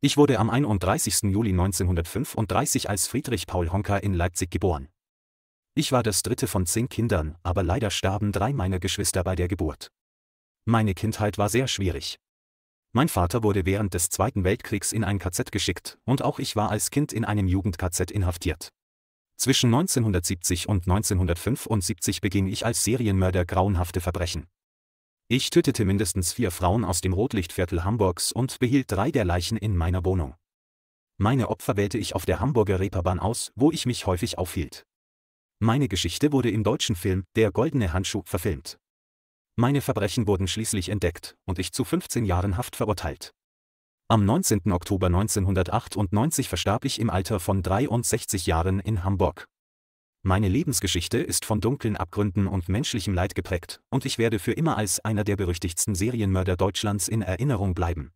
Ich wurde am 31. Juli 1935 als Friedrich Paul Honka in Leipzig geboren. Ich war das dritte von zehn Kindern, aber leider starben drei meiner Geschwister bei der Geburt. Meine Kindheit war sehr schwierig. Mein Vater wurde während des Zweiten Weltkriegs in ein KZ geschickt und auch ich war als Kind in einem Jugend-KZ inhaftiert. Zwischen 1970 und 1975 beging ich als Serienmörder grauenhafte Verbrechen. Ich tötete mindestens vier Frauen aus dem Rotlichtviertel Hamburgs und behielt drei der Leichen in meiner Wohnung. Meine Opfer wählte ich auf der Hamburger Reeperbahn aus, wo ich mich häufig aufhielt. Meine Geschichte wurde im deutschen Film Der goldene Handschuh verfilmt. Meine Verbrechen wurden schließlich entdeckt und ich zu 15 Jahren Haft verurteilt. Am 19. Oktober 1998 verstarb ich im Alter von 63 Jahren in Hamburg. Meine Lebensgeschichte ist von dunklen Abgründen und menschlichem Leid geprägt, und ich werde für immer als einer der berüchtigsten Serienmörder Deutschlands in Erinnerung bleiben.